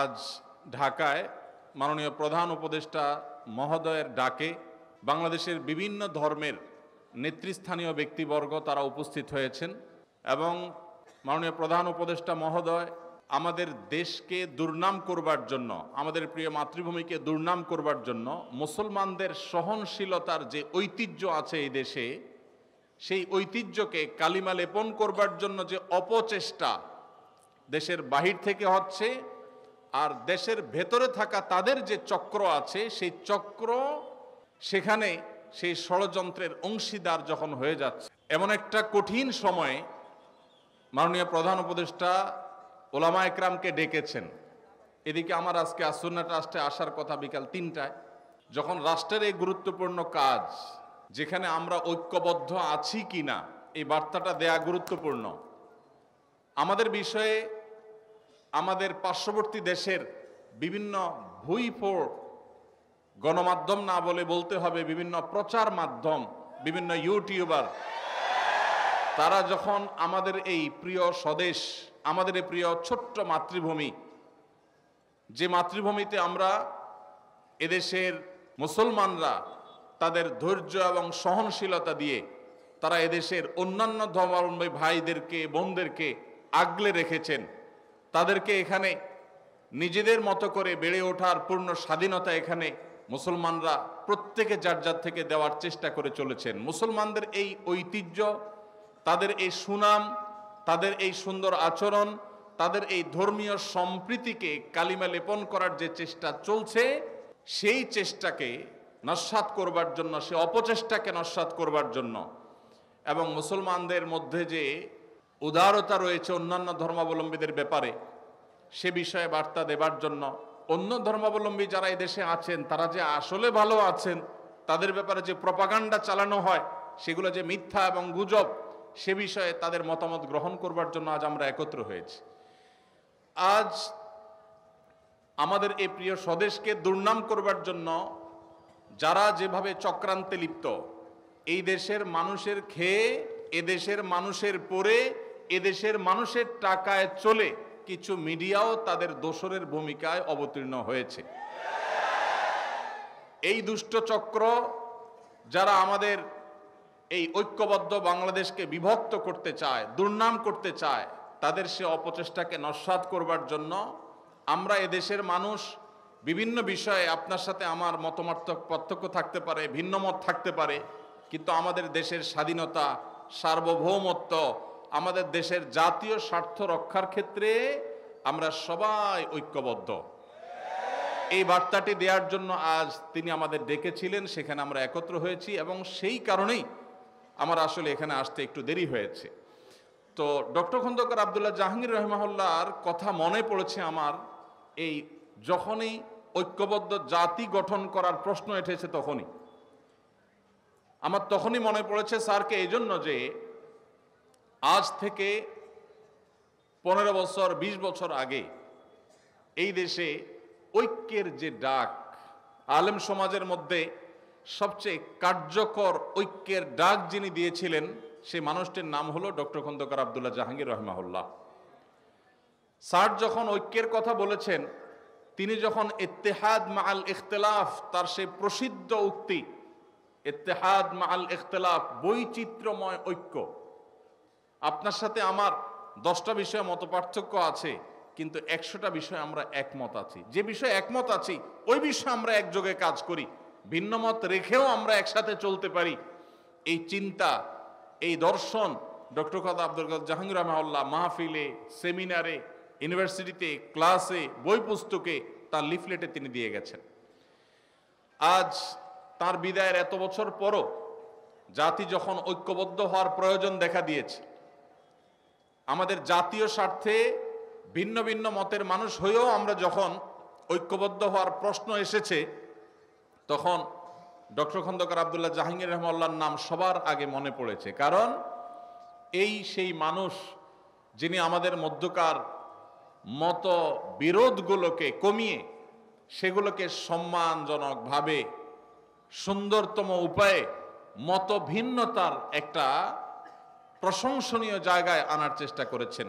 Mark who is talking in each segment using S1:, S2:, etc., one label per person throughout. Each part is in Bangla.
S1: আজ ঢাকায় মাননীয় প্রধান উপদেষ্টা মহোদয়ের ডাকে বাংলাদেশের বিভিন্ন ধর্মের নেতৃস্থানীয় ব্যক্তিবর্গ তারা উপস্থিত হয়েছেন এবং মাননীয় প্রধান উপদেষ্টা মহোদয় আমাদের দেশকে দুর্নাম করবার জন্য আমাদের প্রিয় মাতৃভূমিকে দুর্নাম করবার জন্য মুসলমানদের সহনশীলতার যে ঐতিহ্য আছে এই দেশে সেই ঐতিহ্যকে কালিমা লেপন করবার জন্য যে অপচেষ্টা দেশের বাহির থেকে হচ্ছে আর দেশের ভেতরে থাকা তাদের যে চক্র আছে সেই চক্র সেখানে সেই ষড়যন্ত্রের অংশীদার যখন হয়ে যাচ্ছে এমন একটা কঠিন সময়ে মাননীয় প্রধান উপদেষ্টা ওলামা একরামকে ডেকেছেন এদিকে আমার আজকে আসন্না ট্রাস্টে আসার কথা বিকাল তিনটায় যখন রাষ্ট্রের এই গুরুত্বপূর্ণ কাজ যেখানে আমরা ঐক্যবদ্ধ আছি কি না এই বার্তাটা দেয়া গুরুত্বপূর্ণ আমাদের বিষয়ে আমাদের পার্শ্ববর্তী দেশের বিভিন্ন ভুইফোর গণমাধ্যম না বলে বলতে হবে বিভিন্ন প্রচার মাধ্যম বিভিন্ন ইউটিউবার তারা যখন আমাদের এই প্রিয় স্বদেশ আমাদের এই প্রিয় ছোট্ট মাতৃভূমি যে মাতৃভূমিতে আমরা এদেশের মুসলমানরা তাদের ধৈর্য এবং সহনশীলতা দিয়ে তারা এদেশের অন্যান্য ধর্মাবলম্বী ভাইদেরকে বোনদেরকে আগলে রেখেছেন তাদেরকে এখানে নিজেদের মতো করে বেড়ে ওঠার পূর্ণ স্বাধীনতা এখানে মুসলমানরা প্রত্যেকে যার যার থেকে দেওয়ার চেষ্টা করে চলেছেন মুসলমানদের এই ঐতিহ্য তাদের এই সুনাম তাদের এই সুন্দর আচরণ তাদের এই ধর্মীয় সম্প্রীতিকে কালিমা লেপন করার যে চেষ্টা চলছে সেই চেষ্টাকে নস্বাত করবার জন্য সে অপচেষ্টাকে নস্বাত করবার জন্য এবং মুসলমানদের মধ্যে যে উদারতা রয়েছে অন্যান্য ধর্মাবলম্বীদের ব্যাপারে সে বিষয়ে বার্তা দেবার জন্য অন্য ধর্মাবলম্বী যারা দেশে আছেন তারা যে আসলে ভালো আছেন তাদের ব্যাপারে যে প্রপাগান্ডা চালানো হয় সেগুলো যে মিথ্যা এবং গুজব সে বিষয়ে তাদের মতামত গ্রহণ করবার জন্য আজ আমরা একত্র হয়েছি আজ আমাদের এই প্রিয় স্বদেশকে দুর্নাম করবার জন্য যারা যেভাবে চক্রান্তে লিপ্ত এই দেশের মানুষের খেয়ে এদেশের মানুষের পরে এদেশের মানুষের টাকায় চলে কিছু মিডিয়াও তাদের দোসরের ভূমিকায় অবতীর্ণ হয়েছে এই দুষ্টচক্র যারা আমাদের এই ঐক্যবদ্ধ বাংলাদেশকে বিভক্ত করতে চায় দুর্নাম করতে চায় তাদের সে অপচেষ্টাকে নস্বাত করবার জন্য আমরা এদেশের মানুষ বিভিন্ন বিষয়ে আপনার সাথে আমার মতমার্থক পার্থক্য থাকতে পারে ভিন্নমত থাকতে পারে কিন্তু আমাদের দেশের স্বাধীনতা সার্বভৌমত্ব আমাদের দেশের জাতীয় স্বার্থ রক্ষার ক্ষেত্রে আমরা সবাই ঐক্যবদ্ধ এই বার্তাটি দেওয়ার জন্য আজ তিনি আমাদের ডেকেছিলেন সেখানে আমরা একত্র হয়েছি এবং সেই কারণেই আমার আসলে এখানে আসতে একটু দেরি হয়েছে তো ডক্টর খন্দকার আবদুল্লাহ জাহাঙ্গীর রহমাহুল্লার কথা মনে পড়েছে আমার এই যখনই ঐক্যবদ্ধ জাতি গঠন করার প্রশ্ন এঠেছে তখনই আমার তখনই মনে পড়েছে স্যারকে এই জন্য যে আজ থেকে পনেরো বছর ২০ বছর আগে এই দেশে ঐক্যের যে ডাক আলেম সমাজের মধ্যে সবচেয়ে কার্যকর ঐক্যের ডাক যিনি দিয়েছিলেন সে মানুষটির নাম হলো ডক্টর খন্দকার আবদুল্লাহ জাহাঙ্গীর রহমাউল্লাহ স্যার যখন ঐক্যের কথা বলেছেন তিনি যখন ইত্তেহাদ মা আল ইখতলাফ তার সে প্রসিদ্ধ উক্তি ইত্তেহাদ মা আল ইখতলাফ বৈচিত্র্যময় ঐক্য আপনার সাথে আমার দশটা বিষয়ে মত পার্থক্য আছে কিন্তু একশোটা বিষয়ে আমরা একমত আছি যে বিষয়ে একমত আছি ওই বিষয়ে আমরা একযোগে কাজ করি ভিন্ন মত রেখেও আমরা একসাথে চলতে পারি এই চিন্তা এই দর্শন ডক্টর কথা আব্দুল কাদ জাহাঙ্গীর রহমাউল্লাহ মাহফিলে সেমিনারে ইউনিভার্সিটিতে ক্লাসে বই পুস্তকে তার লিফলেটে তিনি দিয়ে গেছেন আজ তার বিদায়ের এত বছর পরও জাতি যখন ঐক্যবদ্ধ হওয়ার প্রয়োজন দেখা দিয়েছে আমাদের জাতীয় স্বার্থে ভিন্ন ভিন্ন মতের মানুষ হয়েও আমরা যখন ঐক্যবদ্ধ হওয়ার প্রশ্ন এসেছে তখন ডক্টর খন্দকার আবদুল্লাহ জাহাঙ্গীর রহমাল্লার নাম সবার আগে মনে পড়েছে কারণ এই সেই মানুষ যিনি আমাদের মধ্যকার মত বিরোধগুলোকে কমিয়ে সেগুলোকে সম্মানজনকভাবে সুন্দরতম উপায়ে মত ভিন্নতার একটা প্রশংসনীয় জায়গায় আনার চেষ্টা করেছেন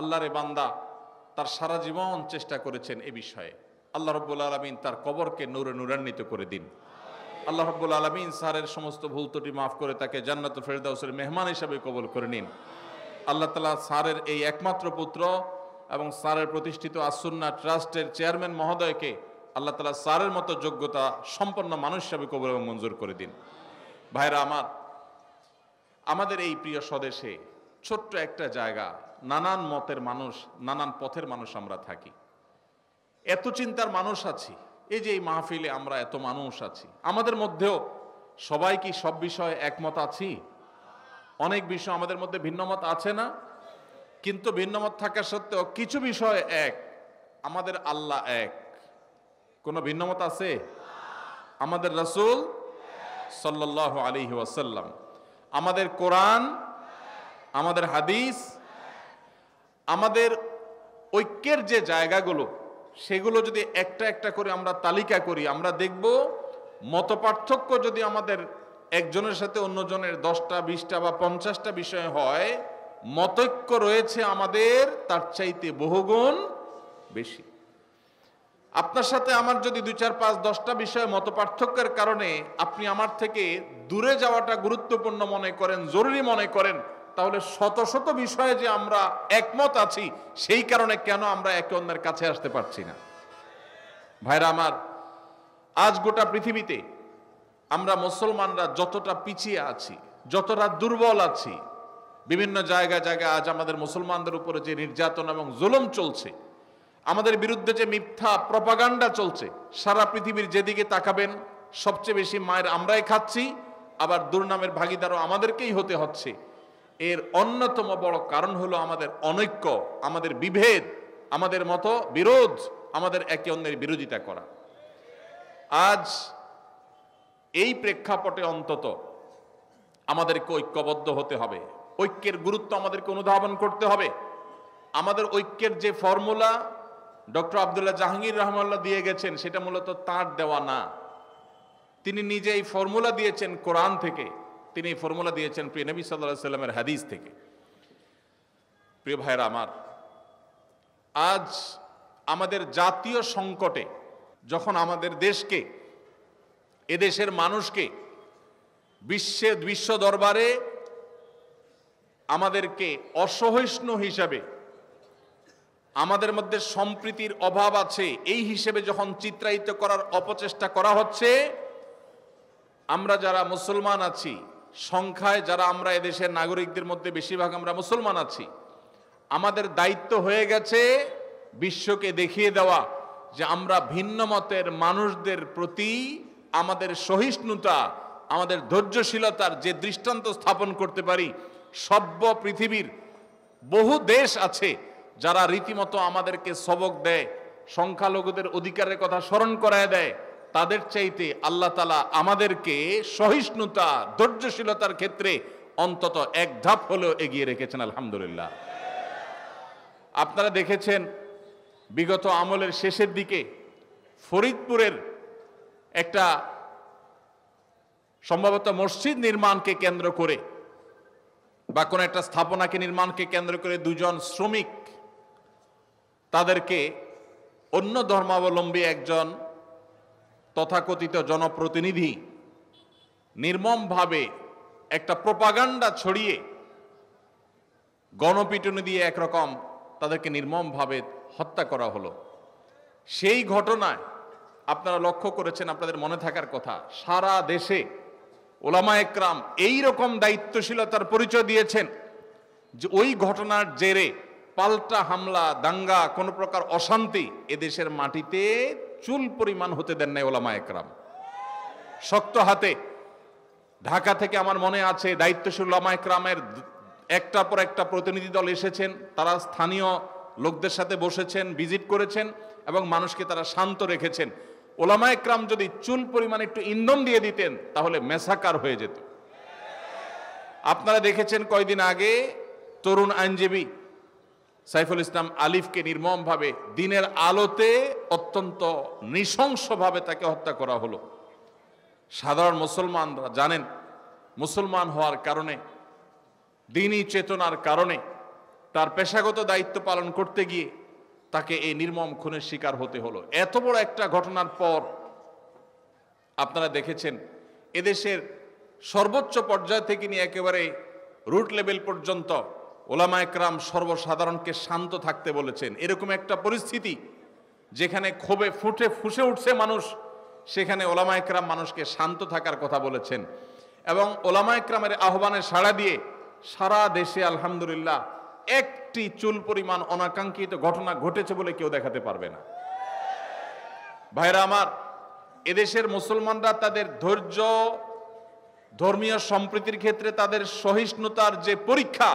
S1: আল্লাহরে বান্দা তার সারা জীবন চেষ্টা করেছেন এ বিষয়ে আল্লাহ রব্বুল আলমিন তার কবরকে নূরে নূরান্বিত করে দিন আল্লাহ রব্বুল আলমিন স্যারের সমস্ত ভুল ত্রুটি মাফ করে তাকে জান্নাত ফেরদাউসের মেহমান হিসাবে কবল করে নিন আল্লাহ তালা স্যারের এই একমাত্র পুত্র এবং স্যারের প্রতিষ্ঠিত আসুন্না ট্রাস্টের চেয়ারম্যান মহোদয়কে আল্লাহ তালা স্যারের মতো যোগ্যতা সম্পন্ন মানুষ হিসাবে কবল এবং মঞ্জুর করে দিন ভাইরা আমার আমাদের এই প্রিয় স্বদেশে ছোট্ট একটা জায়গা নানান মতের মানুষ নানান পথের মানুষ আমরা থাকি এত চিন্তার মানুষ আছি এই যে এই মাহফিলে আমরা এত মানুষ আছি আমাদের মধ্যেও সবাই কি সব বিষয়ে একমত আছি অনেক বিষয় আমাদের মধ্যে ভিন্নমত আছে না কিন্তু ভিন্নমত থাকা সত্ত্বেও কিছু বিষয় এক আমাদের আল্লাহ এক কোনো ভিন্নমত আছে আমাদের রসুল সাল্লাহ আলী ওয়াসাল্লাম আমাদের কোরআন আমাদের হাদিস আমাদের ঐক্যের যে জায়গাগুলো সেগুলো যদি একটা একটা করে আমরা তালিকা করি আমরা দেখব মত পার্থক্য যদি আমাদের একজনের সাথে অন্যজনের দশটা বিশটা বা পঞ্চাশটা বিষয় হয় মতৈক্য রয়েছে আমাদের তার চাইতে বহুগুণ বেশি আপনার সাথে আমার যদি দুই চার পাঁচ দশটা বিষয়ে মত পার্থক্যের কারণে আপনি আমার থেকে দূরে যাওয়াটা গুরুত্বপূর্ণ মনে করেন জরুরি মনে করেন তাহলে শত শত বিষয়ে যে আমরা একমত আছি সেই কারণে কেন আমরা একে অন্যের কাছে আসতে পারছি না ভাইরা আমার আজ গোটা পৃথিবীতে আমরা মুসলমানরা যতটা পিছিয়ে আছি যতটা দুর্বল আছি বিভিন্ন জায়গা জায়গায় আজ আমাদের মুসলমানদের উপরে যে নির্যাতন এবং জুলুম চলছে আমাদের বিরুদ্ধে যে মিথ্যা প্রপাগান্ডা চলছে সারা পৃথিবীর যেদিকে তাকাবেন সবচেয়ে বেশি মায়ের আমরাই খাচ্ছি আবার দুর্নামের ভাগিদারও আমাদেরকেই হতে হচ্ছে এর অন্যতম বড় কারণ হলো আমাদের অনৈক্য আমাদের বিভেদ আমাদের মতো বিরোধ আমাদের একে অন্যের বিরোধিতা করা আজ এই প্রেক্ষাপটে অন্তত আমাদেরকে ঐক্যবদ্ধ হতে হবে ঐক্যের গুরুত্ব আমাদেরকে অনুধাবন করতে হবে আমাদের ঐক্যের যে ফর্মুলা ডক্টর আবদুল্লাহ জাহাঙ্গীর রহমাল্লাহ দিয়ে গেছেন সেটা মূলত তার দেওয়া না তিনি নিজে এই ফর্মুলা দিয়েছেন কোরআন থেকে তিনি এই ফর্মুলা দিয়েছেন প্রিয় নবী সাল্লাহ সাল্লামের হাদিস থেকে প্রিয় ভাইরা আমার আজ আমাদের জাতীয় সংকটে যখন আমাদের দেশকে এদেশের মানুষকে বিশ্বে বিশ্ব দরবারে আমাদেরকে অসহিষ্ণু হিসাবে আমাদের মধ্যে সম্প্রীতির অভাব আছে এই হিসেবে যখন চিত্রায়িত করার অপচেষ্টা করা হচ্ছে আমরা যারা মুসলমান আছি সংখ্যায় যারা আমরা এদেশের নাগরিকদের মধ্যে বেশিরভাগ আমরা মুসলমান আছি আমাদের দায়িত্ব হয়ে গেছে বিশ্বকে দেখিয়ে দেওয়া যে আমরা ভিন্ন মতের মানুষদের প্রতি আমাদের সহিষ্ণুতা আমাদের ধৈর্যশীলতার যে দৃষ্টান্ত স্থাপন করতে পারি সভ্য পৃথিবীর বহু দেশ আছে যারা রীতিমতো আমাদেরকে সবক দেয় সংখ্যালঘুদের অধিকারের কথা স্মরণ করায় দেয় তাদের চাইতে আল্লাহ তালা আমাদেরকে সহিষ্ণুতা ধৈর্যশীলতার ক্ষেত্রে অন্তত এক ধাপ হলেও এগিয়ে রেখেছেন আলহামদুলিল্লাহ আপনারা দেখেছেন বিগত আমলের শেষের দিকে ফরিদপুরের একটা সম্ভবত মসজিদ নির্মাণকে কেন্দ্র করে বা কোনো একটা স্থাপনাকে নির্মাণকে কেন্দ্র করে দুজন শ্রমিক তাদেরকে অন্য ধর্মাবলম্বী একজন তথাকথিত জনপ্রতিনিধি নির্মমভাবে একটা প্রপাগান্ডা ছড়িয়ে গণপিটুনি দিয়ে একরকম তাদেরকে নির্মমভাবে হত্যা করা হলো সেই ঘটনায় আপনারা লক্ষ্য করেছেন আপনাদের মনে থাকার কথা সারা দেশে ওলামা একরাম এইরকম দায়িত্বশীলতার পরিচয় দিয়েছেন যে ওই ঘটনার জেরে পাল্টা হামলা দাঙ্গা কোনো প্রকার অশান্তি এদেশের মাটিতে চুল পরিমাণ হতে দেন নাই ওলামা একরাম শক্ত হাতে ঢাকা থেকে আমার মনে আছে দায়িত্বশীল ওলামা একরামের একটা পর একটা প্রতিনিধি দল এসেছেন তারা স্থানীয় লোকদের সাথে বসেছেন ভিজিট করেছেন এবং মানুষকে তারা শান্ত রেখেছেন ওলামা একরাম যদি চুল পরিমাণ একটু ইন্ধন দিয়ে দিতেন তাহলে মেসাকার হয়ে যেত আপনারা দেখেছেন কয়দিন আগে তরুণ আইনজীবী সাইফুল ইসলাম আলিফকে নির্মমভাবে দিনের আলোতে অত্যন্ত নৃশংসভাবে তাকে হত্যা করা হলো সাধারণ মুসলমানরা জানেন মুসলমান হওয়ার কারণে দিনই চেতনার কারণে তার পেশাগত দায়িত্ব পালন করতে গিয়ে তাকে এই নির্মম খুনের শিকার হতে হলো এত বড় একটা ঘটনার পর আপনারা দেখেছেন এদেশের সর্বোচ্চ পর্যায় থেকে নিয়ে একেবারে রুট লেভেল পর্যন্ত ওলামা একরাম সর্বসাধারণকে শান্ত থাকতে বলেছেন এরকম একটা পরিস্থিতি যেখানে ক্ষোভে ফুটে ফুসে উঠছে মানুষ সেখানে ওলামা একরাম মানুষকে শান্ত থাকার কথা বলেছেন এবং ওলামা একরামের আহ্বানে সাড়া দিয়ে সারা দেশে আলহামদুলিল্লাহ একটি চুল পরিমাণ অনাকাঙ্ক্ষিত ঘটনা ঘটেছে বলে কেউ দেখাতে পারবে না ভাইরা আমার এদেশের মুসলমানরা তাদের ধৈর্য ধর্মীয় সম্প্রীতির ক্ষেত্রে তাদের সহিষ্ণুতার যে পরীক্ষা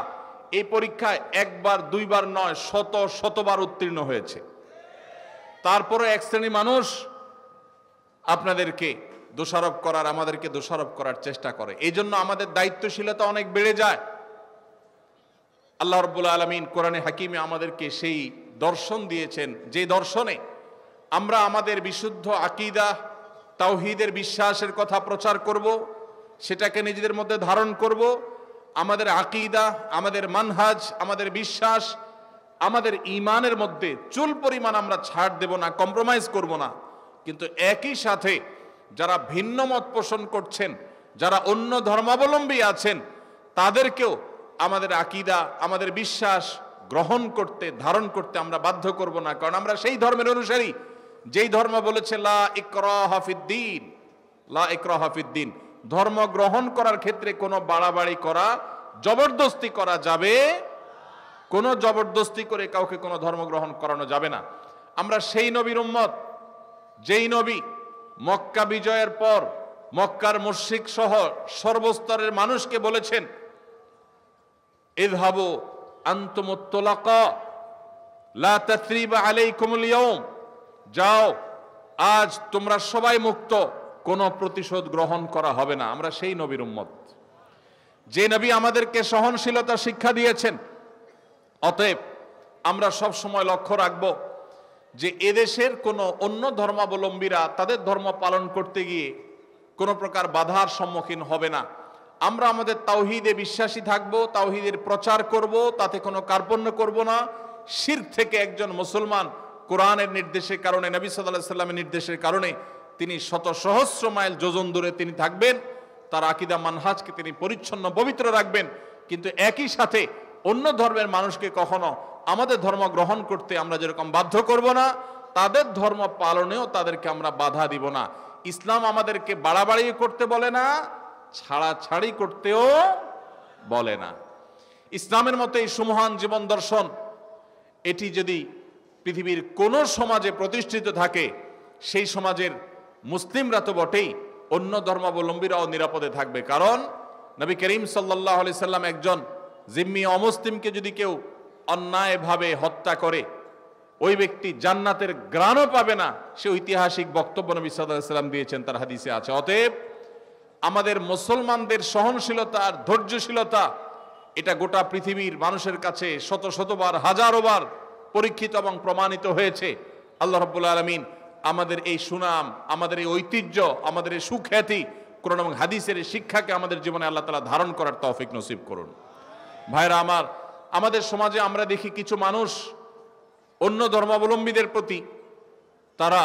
S1: এই পরীক্ষায় একবার দুইবার নয় শত শতবার উত্তীর্ণ হয়েছে তারপরে এক শ্রেণী মানুষ আপনাদেরকে দোষারোপ করার আমাদেরকে দোষারোপ করার চেষ্টা করে এই জন্য আমাদের দায়িত্বশীলতা অনেক বেড়ে যায় আল্লাহ রব্বুল আলমিন কোরআনে হাকিমে আমাদেরকে সেই দর্শন দিয়েছেন যে দর্শনে আমরা আমাদের বিশুদ্ধ আকিদা তাওহিদের বিশ্বাসের কথা প্রচার করব সেটাকে নিজেদের মধ্যে ধারণ করব আমাদের আকিদা আমাদের মানহাজ আমাদের বিশ্বাস আমাদের ইমানের মধ্যে চুল পরিমাণ আমরা ছাড় দেব না কম্প্রোমাইজ করব না কিন্তু একই সাথে যারা ভিন্ন মত পোষণ করছেন যারা অন্য ধর্মাবলম্বী আছেন তাদেরকেও আমাদের আকিদা আমাদের বিশ্বাস গ্রহণ করতে ধারণ করতে আমরা বাধ্য করব না কারণ আমরা সেই ধর্মের অনুসারী যেই ধর্ম বলেছে লা ইকরা হাফিদ্দিন লা ইকরা হাফিদ্দিন ধর্ম গ্রহণ করার ক্ষেত্রে কোনো বাড়াবাড়ি করা জবরদস্তি করা যাবে কোনো জবরদস্তি করে কাউকে কোনো ধর্ম গ্রহণ করানো যাবে না আমরা সেই নবীর উম্মত যেই নবী মক্কা বিজয়ের পর মক্কার মুর্শিক সহ সর্বস্তরের মানুষকে বলেছেন এ আন্তমুত্তলাকা লা আলাইকুমুল ইয়াউম যাও আজ তোমরা সবাই মুক্ত কোনো প্রতিশোধ গ্রহণ করা হবে না আমরা সেই নবীর উম্মত যে নবী আমাদেরকে সহনশীলতা শিক্ষা দিয়েছেন অতএব আমরা সব সময় লক্ষ্য রাখব যে এদেশের কোনো অন্য ধর্মাবলম্বীরা তাদের ধর্ম পালন করতে গিয়ে কোনো প্রকার বাধার সম্মুখীন হবে না আমরা আমাদের তাওহিদে বিশ্বাসী থাকব তাওহিদের প্রচার করব তাতে কোনো কার্পণ্য করব না শির থেকে একজন মুসলমান কোরআনের নির্দেশের কারণে নবী সাল্লাহ সাল্লামের নির্দেশের কারণে তিনি শত সহস্র মাইল যোজন দূরে তিনি থাকবেন তার আকিদা মানহাজকে তিনি পরিচ্ছন্ন পবিত্র রাখবেন কিন্তু একই সাথে অন্য ধর্মের মানুষকে কখনো আমাদের ধর্ম গ্রহণ করতে আমরা যেরকম বাধ্য করব না তাদের ধর্ম পালনেও তাদেরকে আমরা বাধা দিব না ইসলাম আমাদেরকে বাড়াবাড়ি করতে বলে না ছাড়াছাড়ি করতেও বলে না ইসলামের মতো এই সুমহান জীবন দর্শন এটি যদি পৃথিবীর কোনো সমাজে প্রতিষ্ঠিত থাকে সেই সমাজের মুসলিমরা তো বটেই অন্য ধর্মাবলম্বীরাও নিরাপদে থাকবে কারণ নবী করিম সাল্লাহ আলি সাল্লাম একজন জিম্মি অমুসলিমকে যদি কেউ অন্যায়ভাবে হত্যা করে ওই ব্যক্তি জান্নাতের গ্রাণও পাবে না সে ঐতিহাসিক বক্তব্য নবী সাল্লাম দিয়েছেন তার হাদিসে আছে অতএব আমাদের মুসলমানদের সহনশীলতা আর ধৈর্যশীলতা এটা গোটা পৃথিবীর মানুষের কাছে শত শতবার হাজারোবার পরীক্ষিত এবং প্রমাণিত হয়েছে আল্লাহ রব্বুল আলমিন আমাদের এই সুনাম আমাদের এই ঐতিহ্য আমাদের এই সুখ্যাতি কোরআন এবং হাদিসের এই শিক্ষাকে আমাদের জীবনে আল্লাহ তালা ধারণ করার তৌফিক নসিব করুন ভাইরা আমার আমাদের সমাজে আমরা দেখি কিছু মানুষ অন্য ধর্মাবলম্বীদের প্রতি তারা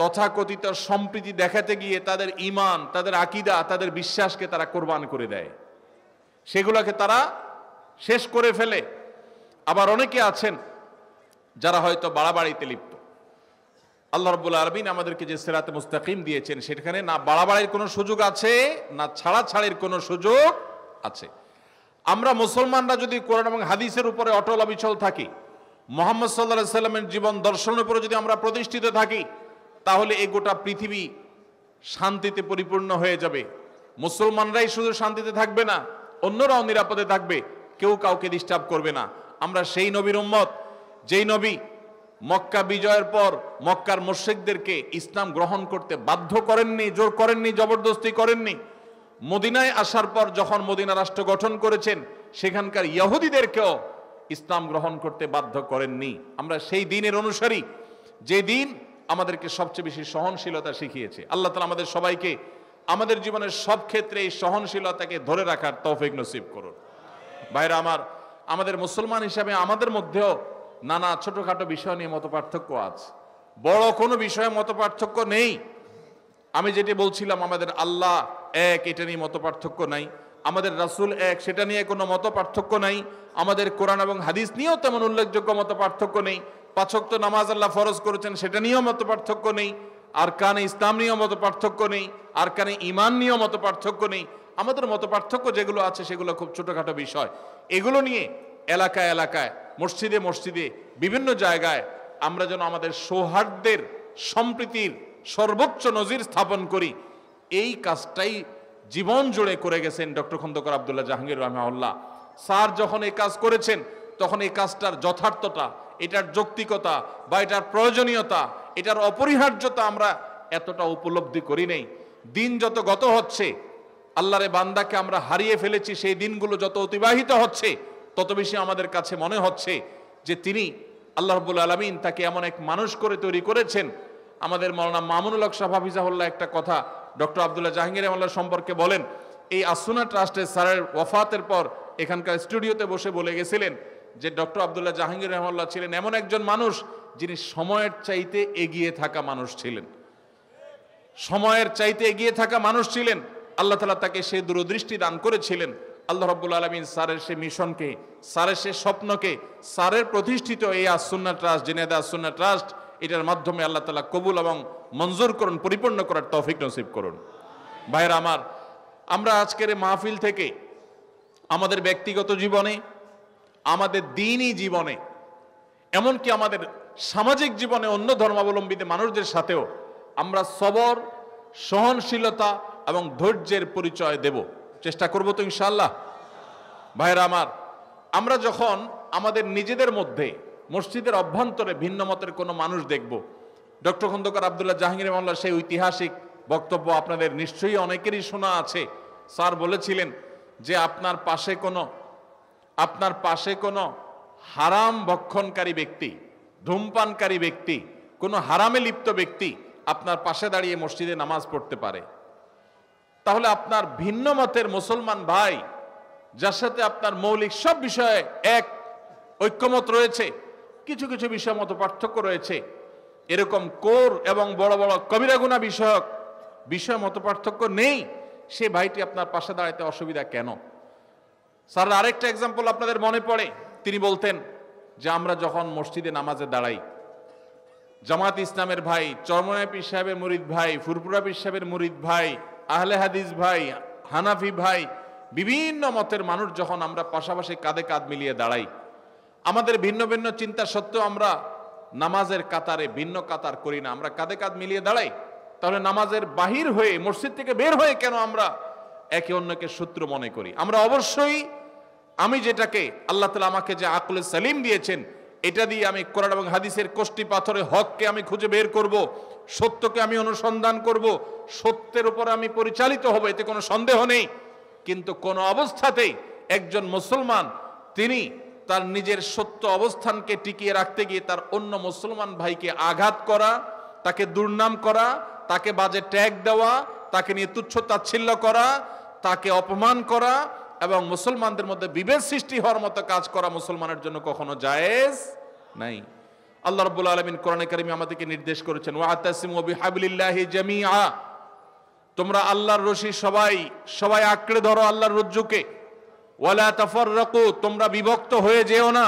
S1: তথাকথিত সম্প্রীতি দেখাতে গিয়ে তাদের ইমান তাদের আকিদা তাদের বিশ্বাসকে তারা কোরবান করে দেয় সেগুলোকে তারা শেষ করে ফেলে আবার অনেকে আছেন যারা হয়তো বাড়াবাড়িতে লিপ্ত আল্লাহ রব্বুল আরবিন আমাদেরকে যে সেরাতে মুস্তাকিম দিয়েছেন সেখানে না বাড়াবাড়ির কোনো সুযোগ আছে না ছাড়া ছাড়ির কোনো সুযোগ আছে আমরা মুসলমানরা যদি কোরআন এবং হাদিসের উপরে অটল অবিচল থাকি মোহাম্মদ সাল্লা সাল্লামের জীবন দর্শনের উপরে যদি আমরা প্রতিষ্ঠিত থাকি তাহলে এই গোটা পৃথিবী শান্তিতে পরিপূর্ণ হয়ে যাবে মুসলমানরাই শুধু শান্তিতে থাকবে না অন্যরাও নিরাপদে থাকবে কেউ কাউকে ডিস্টার্ব করবে না আমরা সেই নবীর উম্মত যেই নবী মক্কা বিজয়ের পর মক্কার মোর্শেকদেরকে ইসলাম গ্রহণ করতে বাধ্য করেননি জোর করেননি জবরদস্তি করেননি মদিনায় আসার পর যখন মদিনা রাষ্ট্র গঠন করেছেন সেখানকার ইয়াহুদিদেরকেও ইসলাম গ্রহণ করতে বাধ্য করেননি আমরা সেই দিনের অনুসারী যে দিন আমাদেরকে সবচেয়ে বেশি সহনশীলতা শিখিয়েছে আল্লাহ তালা আমাদের সবাইকে আমাদের জীবনের সব ক্ষেত্রে এই সহনশীলতাকে ধরে রাখার তৌফিক নসিব করুন ভাইরা আমার আমাদের মুসলমান হিসাবে আমাদের মধ্যেও নানা ছোটোখাটো বিষয় নিয়ে মত পার্থক্য আছে বড় কোনো বিষয়ে মত পার্থক্য নেই আমি যেটি বলছিলাম আমাদের আল্লাহ এক এটা নিয়ে মত পার্থক্য নাই আমাদের রাসুল এক সেটা নিয়ে কোনো মত পার্থক্য নাই আমাদের কোরআন এবং হাদিস নিয়েও তেমন উল্লেখযোগ্য মত পার্থক্য নেই তো নামাজ আল্লাহ ফরজ করেছেন সেটা নিয়েও মত পার্থক্য নেই আর কানে ইসলাম নিয়েও মত পার্থক্য নেই আর কানে ইমান নিয়েও মত পার্থক্য নেই আমাদের মত পার্থক্য যেগুলো আছে সেগুলো খুব ছোটোখাটো বিষয় এগুলো নিয়ে এলাকায় এলাকায় মসজিদে মসজিদে বিভিন্ন জায়গায় আমরা যেন আমাদের সৌহার্দ্যের সম্প্রীতির সর্বোচ্চ নজির স্থাপন করি এই কাজটাই জীবন জুড়ে করে গেছেন ডক্টর খন্দকর আবদুল্লাহ জাহাঙ্গীর রহমাউল্লাহ স্যার যখন এই কাজ করেছেন তখন এই কাজটার যথার্থতা এটার যৌক্তিকতা বা এটার প্রয়োজনীয়তা এটার অপরিহার্যতা আমরা এতটা উপলব্ধি করি নেই দিন যত গত হচ্ছে আল্লাহরে বান্দাকে আমরা হারিয়ে ফেলেছি সেই দিনগুলো যত অতিবাহিত হচ্ছে তত বেশি আমাদের কাছে মনে হচ্ছে যে তিনি আল্লাহ রব্বুল আলমিন তাকে এমন এক মানুষ করে তৈরি করেছেন আমাদের মৌলানা মামুনুল হক সাহা হাফিজাহুল্লাহ একটা কথা ডক্টর আবদুল্লাহ জাহাঙ্গীর আমল্লাহ সম্পর্কে বলেন এই আসুনা ট্রাস্টের স্যারের ওফাতের পর এখানকার স্টুডিওতে বসে বলে গেছিলেন যে ডক্টর আবদুল্লাহ জাহাঙ্গীর রহমাল্লাহ ছিলেন এমন একজন মানুষ যিনি সময়ের চাইতে এগিয়ে থাকা মানুষ ছিলেন সময়ের চাইতে এগিয়ে থাকা মানুষ ছিলেন আল্লাহ তালা তাকে সে দূরদৃষ্টি দান করেছিলেন আল্লাহ রব্বুল আলমিন সারের সে মিশনকে স্যারের সে স্বপ্নকে স্যারের প্রতিষ্ঠিত এই আসুন্না ট্রাস্ট জেনেদা আসুন্না ট্রাস্ট এটার মাধ্যমে আল্লাহ তালা কবুল এবং মঞ্জুর করুন পরিপূর্ণ করার তফিক নসিব করুন ভাইর আমার আমরা আজকের মাহফিল থেকে আমাদের ব্যক্তিগত জীবনে আমাদের দিনই জীবনে এমনকি আমাদের সামাজিক জীবনে অন্য ধর্মাবলম্বীদের মানুষদের সাথেও আমরা সবর সহনশীলতা এবং ধৈর্যের পরিচয় দেব চেষ্টা করব তো ইনশাল্লাহ ভাইরা আমার আমরা যখন আমাদের নিজেদের মধ্যে মসজিদের অভ্যন্তরে ভিন্ন মতের কোনো মানুষ দেখব ডক্টর খন্দকার আবদুল্লাহ জাহাঙ্গীর মামলার সেই ঐতিহাসিক বক্তব্য আপনাদের নিশ্চয়ই অনেকেরই শোনা আছে স্যার বলেছিলেন যে আপনার পাশে কোনো আপনার পাশে কোনো হারাম ভক্ষণকারী ব্যক্তি ধূমপানকারী ব্যক্তি কোনো হারামে লিপ্ত ব্যক্তি আপনার পাশে দাঁড়িয়ে মসজিদে নামাজ পড়তে পারে তাহলে আপনার ভিন্ন মতের মুসলমান ভাই যার সাথে আপনার মৌলিক সব বিষয়ে এক ঐক্যমত রয়েছে কিছু কিছু বিষয় মতো পার্থক্য রয়েছে এরকম কোর এবং বড় বড় কবিরাগুনা বিষয়ক বিষয় মতো পার্থক্য নেই সে ভাইটি আপনার পাশে দাঁড়াতে অসুবিধা কেন স্যার আরেকটা এক্সাম্পল আপনাদের মনে পড়ে তিনি বলতেন যে আমরা যখন মসজিদে নামাজে দাঁড়াই জামাত ইসলামের ভাই চরমনায় সাহেবের মুরিদ ভাই ফুরপুরা পীর সাহেবের মুরিদ ভাই আহলে হাদিস ভাই হানাফি ভাই বিভিন্ন মতের মানুষ যখন আমরা পাশাপাশি কাঁধে কাঁধ মিলিয়ে দাঁড়াই আমাদের ভিন্ন ভিন্ন চিন্তা সত্ত্বেও আমরা নামাজের কাতারে ভিন্ন কাতার করি না আমরা কাঁধে কাঁধ মিলিয়ে দাঁড়াই তাহলে নামাজের বাহির হয়ে মসজিদ থেকে বের হয়ে কেন আমরা একে অন্যকে সূত্র মনে করি আমরা অবশ্যই আমি যেটাকে আল্লাহ তালা আমাকে যে আকুল সালিম দিয়েছেন এটা দিয়ে আমি কোরআন এবং হাদিসের কোষ্টি পাথরে হককে আমি খুঁজে বের করব সত্যকে আমি অনুসন্ধান করব সত্যের উপর আমি পরিচালিত হব এতে কোনো সন্দেহ নেই কিন্তু কোনো অবস্থাতেই একজন মুসলমান তিনি তার নিজের সত্য অবস্থানকে টিকিয়ে রাখতে গিয়ে তার অন্য মুসলমান ভাইকে আঘাত করা তাকে দুর্নাম করা তাকে বাজে ট্যাগ দেওয়া তাকে নিয়ে তুচ্ছ তাচ্ছিল্য করা তাকে অপমান করা এবং মুসলমানদের মধ্যে বিভেদ সৃষ্টি হওয়ার মতো কাজ করা মুসলমানের জন্য কখনো জায়েজ নাই আল্লাহ রব্বুল আলমিন কোরআনে কারিমি আমাদেরকে নির্দেশ করেছেন তোমরা আল্লাহর রশি সবাই সবাই আঁকড়ে ধরো আল্লাহর রজ্জুকে ওয়ালা তাফর রাকু তোমরা বিভক্ত হয়ে যেও না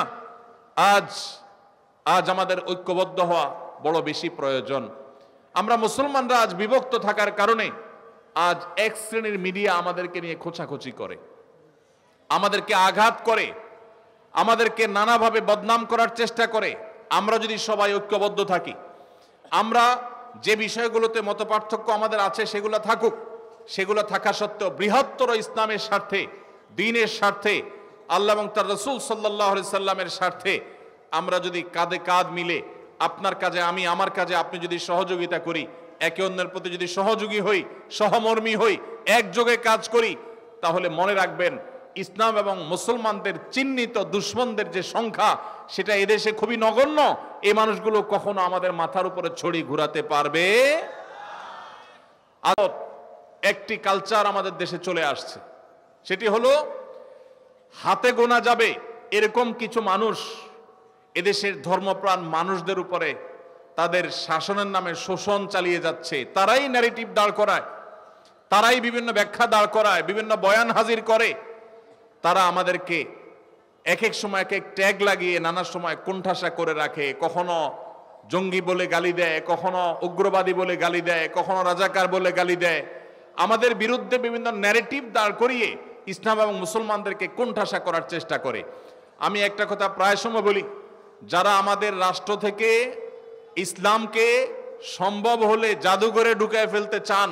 S1: আজ আজ আমাদের ঐক্যবদ্ধ হওয়া বড় বেশি প্রয়োজন আমরা মুসলমানরা আজ বিভক্ত থাকার কারণে আজ এক শ্রেণীর মিডিয়া আমাদেরকে নিয়ে খোঁচাখুচি করে আমাদেরকে আঘাত করে আমাদেরকে নানাভাবে বদনাম করার চেষ্টা করে আমরা যদি সবাই ঐক্যবদ্ধ থাকি আমরা যে বিষয়গুলোতে মত পার্থক্য আমাদের আছে সেগুলো থাকুক সেগুলো থাকা সত্ত্বেও বৃহত্তর ইসলামের স্বার্থে দিনের স্বার্থে আল্লাহ এবং তার রসুল সাল্লাহ সাল্লামের স্বার্থে আমরা যদি কাঁধে কাঁধ মিলে আপনার কাজে আমি আমার কাজে আপনি যদি সহযোগিতা করি একে অন্যের প্রতি যদি সহযোগী হই সহমর্মী হই একযোগে কাজ করি তাহলে মনে রাখবেন ইসলাম এবং মুসলমানদের চিহ্নিত দুশ্মনদের যে সংখ্যা সেটা এদেশে খুবই নগণ্য এই মানুষগুলো কখনো আমাদের মাথার উপরে ছড়ি ঘুরাতে পারবে আর একটি কালচার আমাদের দেশে চলে আসছে সেটি হলো হাতে গোনা যাবে এরকম কিছু মানুষ এদেশের ধর্মপ্রাণ মানুষদের উপরে তাদের শাসনের নামে শোষণ চালিয়ে যাচ্ছে তারাই ন্যারেটিভ দাঁড় করায় তারাই বিভিন্ন ব্যাখ্যা দাঁড় করায় বিভিন্ন বয়ান হাজির করে তারা আমাদেরকে এক এক সময় এক এক ট্যাগ লাগিয়ে নানা সময় কোণঠাসা করে রাখে কখনো জঙ্গি বলে গালি দেয় কখনো উগ্রবাদী বলে গালি দেয় কখনো রাজাকার বলে গালি দেয় আমাদের বিরুদ্ধে বিভিন্ন ন্যারেটিভ দাঁড় করিয়ে ইসলাম এবং মুসলমানদেরকে কোণঠাসা করার চেষ্টা করে আমি একটা কথা প্রায় সময় বলি যারা আমাদের রাষ্ট্র থেকে ইসলামকে সম্ভব হলে জাদুঘরে ঢুকায় ফেলতে চান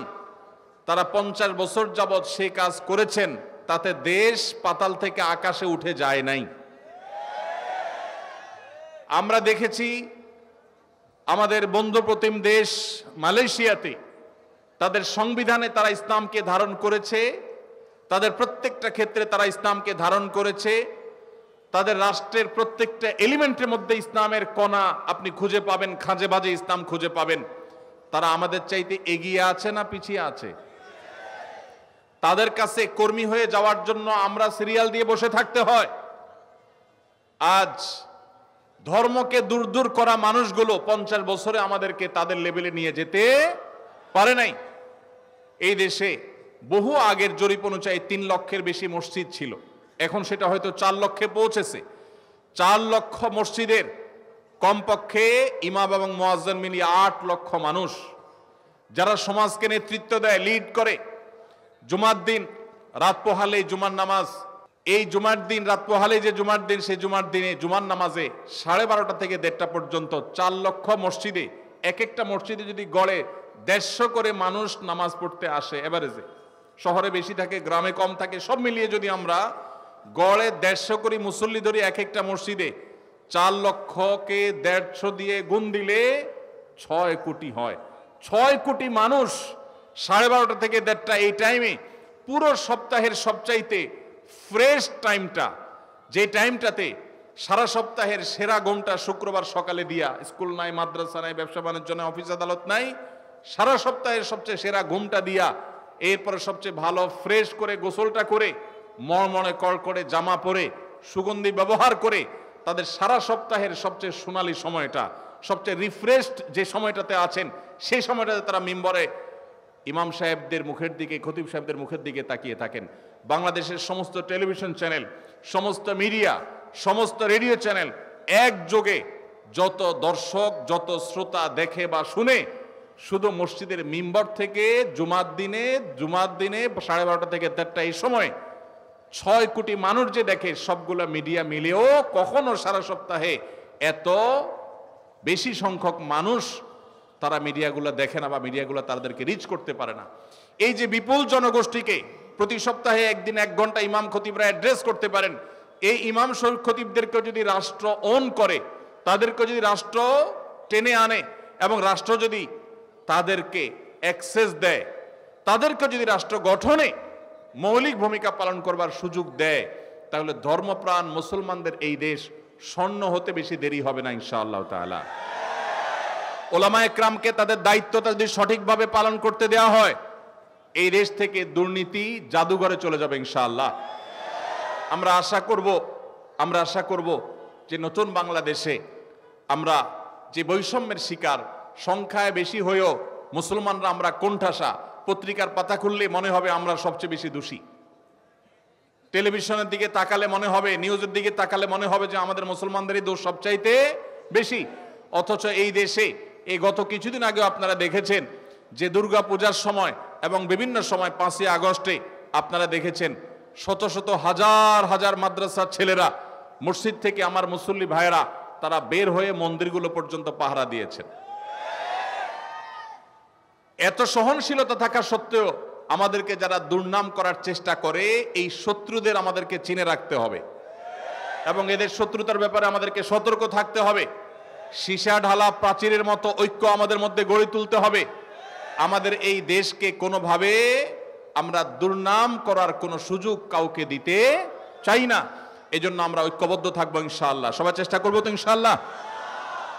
S1: তারা পঞ্চাশ বছর যাবৎ সে কাজ করেছেন তাতে দেশ পাতাল থেকে আকাশে উঠে যায় নাই আমরা দেখেছি আমাদের বন্ধুপ্রতিম দেশ মালয়েশিয়াতে তাদের সংবিধানে তারা ইসলামকে ধারণ করেছে তাদের প্রত্যেকটা ক্ষেত্রে তারা ইসলামকে ধারণ করেছে তাদের রাষ্ট্রের প্রত্যেকটা এলিমেন্টের মধ্যে ইসলামের কণা আপনি খুঁজে পাবেন খাঁজে বাজে ইসলাম খুঁজে পাবেন তারা আমাদের চাইতে এগিয়ে আছে না পিছিয়ে আছে তাদের কাছে কর্মী হয়ে যাওয়ার জন্য আমরা সিরিয়াল দিয়ে বসে থাকতে হয় আজ ধর্মকে দূর দূর করা মানুষগুলো পঞ্চাশ বছরে আমাদেরকে তাদের লেভেলে নিয়ে যেতে পারে নাই এই দেশে বহু আগের জরিপ অনুযায়ী তিন লক্ষের বেশি মসজিদ ছিল এখন সেটা হয়তো চার লক্ষে পৌঁছেছে চার লক্ষ মসজিদের কমপক্ষে ইমাম এবং মোয়াজ্জান মিলিয়ে আট লক্ষ মানুষ যারা সমাজকে নেতৃত্ব দেয় লিড করে জুমার দিন রাত পোহালে জুমার নামাজ এই জুমার দিন রাত পোহালে যে জুমার দিন সেই জুমার দিনে জুমার নামাজে সাড়ে বারোটা থেকে দেড়টা পর্যন্ত চার লক্ষ মসজিদে এক একটা মসজিদে যদি গড়ে দেড়শো করে মানুষ নামাজ পড়তে আসে এভারেজে শহরে বেশি থাকে গ্রামে কম থাকে সব মিলিয়ে যদি আমরা গড়ে দেড়শো করে মুসল্লি ধরি এক একটা মসজিদে চার লক্ষকে দেড়শো দিয়ে গুণ দিলে ছয় কোটি হয় ছয় কোটি মানুষ সাড়ে বারোটা থেকে দেড়টা এই টাইমে পুরো সপ্তাহের সবচাইতে ফ্রেশ টাইমটা যে টাইমটাতে সারা সপ্তাহের সেরা ঘুমটা শুক্রবার সকালে দিয়া স্কুল নাই মাদ্রাসা নাই ব্যবসা বাণিজ্য নাই অফিস আদালত নাই সারা সপ্তাহের সবচেয়ে সেরা ঘুমটা দিয়া এরপরে সবচেয়ে ভালো ফ্রেশ করে গোসলটা করে মরমনে কর করে জামা পরে সুগন্ধি ব্যবহার করে তাদের সারা সপ্তাহের সবচেয়ে সোনালি সময়টা সবচেয়ে রিফ্রেশড যে সময়টাতে আছেন সেই সময়টাতে তারা মেম্বরে ইমাম সাহেবদের মুখের দিকে খতিব সাহেবদের মুখের দিকে তাকিয়ে থাকেন বাংলাদেশের সমস্ত টেলিভিশন চ্যানেল সমস্ত মিডিয়া সমস্ত রেডিও চ্যানেল একযোগে যত দর্শক যত শ্রোতা দেখে বা শুনে শুধু মসজিদের মিম্বর থেকে জুমার দিনে জুমার দিনে সাড়ে বারোটা থেকে দেড়টা এই সময় ছয় কোটি মানুষ যে দেখে সবগুলো মিডিয়া মিলেও কখনো সারা সপ্তাহে এত বেশি সংখ্যক মানুষ তারা মিডিয়াগুলো দেখে না বা মিডিয়াগুলো তাদেরকে রিচ করতে পারে না এই যে বিপুল জনগোষ্ঠীকে প্রতি সপ্তাহে একদিন এক ঘন্টা ইমাম খতিবরা অ্যাড্রেস করতে পারেন এই ইমাম শরীফ খতিবদেরকে যদি রাষ্ট্র অন করে তাদেরকে যদি রাষ্ট্র টেনে আনে এবং রাষ্ট্র যদি তাদেরকে অ্যাক্সেস দেয় তাদেরকে যদি রাষ্ট্র গঠনে মৌলিক ভূমিকা পালন করবার সুযোগ দেয় তাহলে ধর্মপ্রাণ মুসলমানদের এই দেশ স্বর্ণ হতে বেশি দেরি হবে না ইনশাআল্লাহ তালা ওলামায় ক্রামকে তাদের দায়িত্বটা যদি সঠিকভাবে পালন করতে দেওয়া হয় এই দেশ থেকে দুর্নীতি জাদুঘরে চলে যাবে ইনশাআল্লাহ আমরা আশা করব আমরা আশা করব যে নতুন বাংলাদেশে আমরা যে বৈষম্যের শিকার সংখ্যায় বেশি হয়েও মুসলমানরা আমরা কোণঠাসা পত্রিকার পাতা খুললে মনে হবে আমরা সবচেয়ে বেশি দোষী টেলিভিশনের দিকে তাকালে মনে হবে নিউজের দিকে তাকালে মনে হবে যে আমাদের মুসলমানদেরই দোষ সবচাইতে বেশি অথচ এই দেশে এই গত কিছুদিন আগে আপনারা দেখেছেন যে দুর্গা পূজার সময় এবং বিভিন্ন সময় পাঁচই আগস্টে আপনারা দেখেছেন শত শত হাজার হাজার মাদ্রাসার ছেলেরা মসজিদ থেকে আমার মুসল্লি ভাইয়েরা তারা বের হয়ে মন্দিরগুলো পর্যন্ত পাহারা দিয়েছেন এত সহনশীলতা থাকা সত্ত্বেও আমাদেরকে যারা দুর্নাম করার চেষ্টা করে এই শত্রুদের আমাদেরকে চিনে রাখতে হবে এবং এদের শত্রুতার ব্যাপারে আমাদেরকে সতর্ক থাকতে হবে সীসা ঢালা প্রাচীরের মতো ঐক্য আমাদের মধ্যে গড়ে তুলতে হবে আমাদের এই দেশকে কোনোভাবে আমরা দুর্নাম করার কোনো সুযোগ কাউকে দিতে চাই না এজন্য আমরা ঐক্যবদ্ধ থাকবো ইনশাআল্লাহ সবাই চেষ্টা করবো তো ইনশাআল্লাহ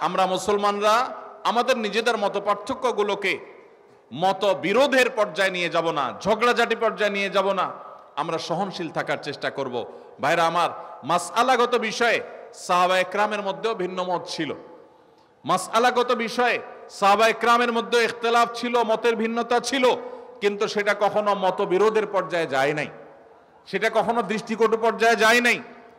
S1: আমরা মুসলমানরা আমাদের নিজেদের মত পার্থক্যগুলোকে মত বিরোধের পর্যায়ে নিয়ে যাব না ঝগড়াঝাটি পর্যায়ে নিয়ে যাব না আমরা সহনশীল থাকার চেষ্টা করব ভাইরা আমার মাস আলাগত বিষয়ে সাহাবা একরামের মধ্যেও ভিন্ন মত ছিল মাসআলাগত বিষয়ে সাহবা ইকরামের মধ্যে ইখতলাফ ছিল মতের ভিন্নতা ছিল কিন্তু সেটা কখনো মতবিরোধের পর্যায়ে যায় নাই সেটা কখনো দৃষ্টিকটু পর্যায়ে যায় নাই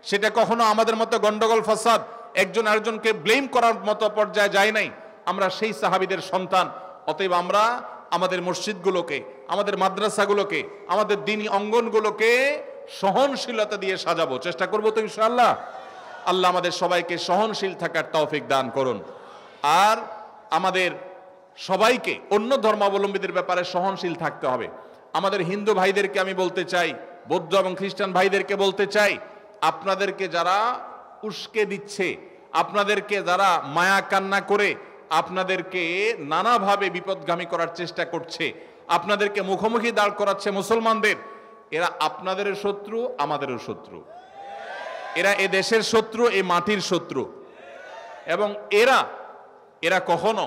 S1: সেটা কখনো আমাদের মতো গন্ডগোল ফাসাদ একজন আরেকজনকে ব্লেম করার মতো পর্যায়ে যায় নাই আমরা সেই সাহাবিদের সন্তান অতএব আমরা আমাদের মসজিদগুলোকে আমাদের মাদ্রাসাগুলোকে আমাদের দিনী অঙ্গনগুলোকে সহনশীলতা দিয়ে সাজাবো চেষ্টা করবো তো ইনশাল্লাহ আল্লাহ আমাদের সবাইকে সহনশীল থাকার তৌফিক দান করুন আর আমাদের সবাইকে অন্য ধর্মাবলম্বীদের ব্যাপারে সহনশীল থাকতে হবে আমাদের হিন্দু ভাইদেরকে আমি বলতে চাই বৌদ্ধ এবং খ্রিস্টান ভাইদেরকে বলতে চাই আপনাদেরকে যারা উস্কে দিচ্ছে আপনাদেরকে যারা মায়া কান্না করে আপনাদেরকে নানাভাবে বিপদগামী করার চেষ্টা করছে আপনাদেরকে মুখোমুখি দাঁড় করাচ্ছে মুসলমানদের এরা আপনাদেরও শত্রু আমাদেরও শত্রু এরা এ দেশের শত্রু এ মাটির শত্রু এবং এরা এরা কখনো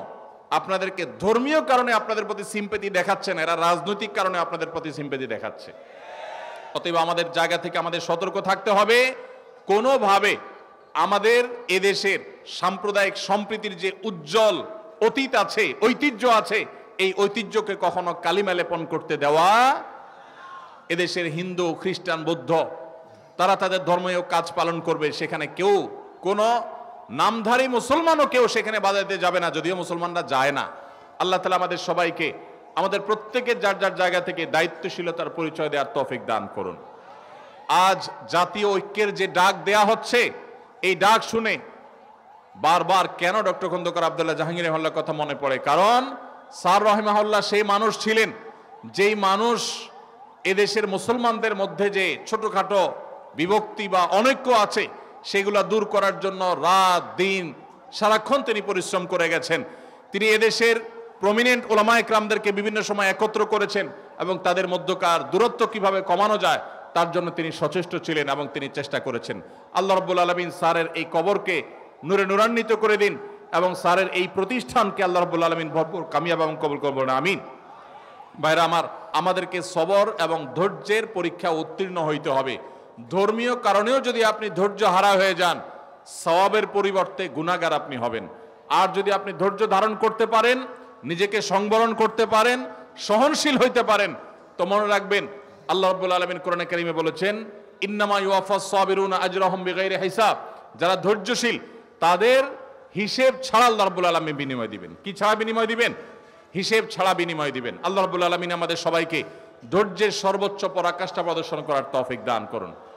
S1: আপনাদেরকে ধর্মীয় কারণে আপনাদের প্রতি সিম্পেতি দেখাচ্ছে না এরা রাজনৈতিক কারণে আপনাদের প্রতি সিম্পেতি দেখাচ্ছে অতএব আমাদের জায়গা থেকে আমাদের সতর্ক থাকতে হবে কোনোভাবে আমাদের এদেশের সাম্প্রদায়িক সম্প্রীতির যে উজ্জ্বল অতীত আছে ঐতিহ্য আছে এই ঐতিহ্যকে কখনো কালিমা লেপন করতে দেওয়া এদেশের হিন্দু খ্রিস্টান বৌদ্ধ তারা তাদের ধর্মীয় কাজ পালন করবে সেখানে কেউ কোনো নামধারী মুসলমানও কেউ সেখানে বাজাইতে যাবে না যদিও মুসলমানরা যায় না আল্লাহ তালা আমাদের সবাইকে আমাদের প্রত্যেকের যার যার জায়গা থেকে দায়িত্বশীলতার পরিচয় দেওয়ার তফিক দান করুন আজ জাতীয় ঐক্যের যে ডাক দেয়া হচ্ছে এই ডাক শুনে বারবার কেন ডক্টর খন্দকার আবদুল্লাহ জাহাঙ্গীর রহমাল্লার কথা মনে পড়ে কারণ সার রহমাহল্লা সেই মানুষ ছিলেন যেই মানুষ এদেশের মুসলমানদের মধ্যে যে ছোটোখাটো বিভক্তি বা অনৈক্য আছে সেগুলা দূর করার জন্য রাত দিন সারাক্ষণ তিনি পরিশ্রম করে গেছেন তিনি এদেশের প্রমিনেন্ট ওলামা একরামদেরকে বিভিন্ন সময় একত্র করেছেন এবং তাদের মধ্যকার দূরত্ব কিভাবে কমানো যায় তার জন্য তিনি সচেষ্ট ছিলেন এবং তিনি চেষ্টা করেছেন আল্লাহ রব্বুল আলমিন স্যারের এই কবরকে নূরে নূরান্বিত করে দিন এবং স্যারের এই প্রতিষ্ঠানকে আল্লাহ রব্বুল আলমিন ভরপুর কামিয়াব এবং কবুল করবো না আমিন ভাইরা আমার আমাদেরকে সবর এবং ধৈর্যের পরীক্ষা উত্তীর্ণ হইতে হবে ধর্মীয় কারণেও যদি আপনি ধৈর্য হারা হয়ে যান সওয়াবের পরিবর্তে গুণাগার আপনি হবেন আর যদি আপনি ধৈর্য ধারণ করতে পারেন নিজেকে সংবরণ করতে পারেন সহনশীল হইতে পারেন তো মনে রাখবেন আল্লাহ রব্বুল আলমিন কোরআন কারিমে বলেছেন ইন্নামা ইউফাস সাবিরুন আজরাহুম বিগাইরি হিসাব যারা ধৈর্যশীল তাদের হিসেব ছাড়া আল্লাহ রব্বুল আলমী বিনিময় দিবেন কি ছাড়া বিনিময় দিবেন হিসেব ছাড়া বিনিময় দিবেন আল্লাহ রব্বুল আলমিন আমাদের সবাইকে ধৈর্যের সর্বোচ্চ পরাকাষ্ঠা প্রদর্শন করার তফিক দান করুন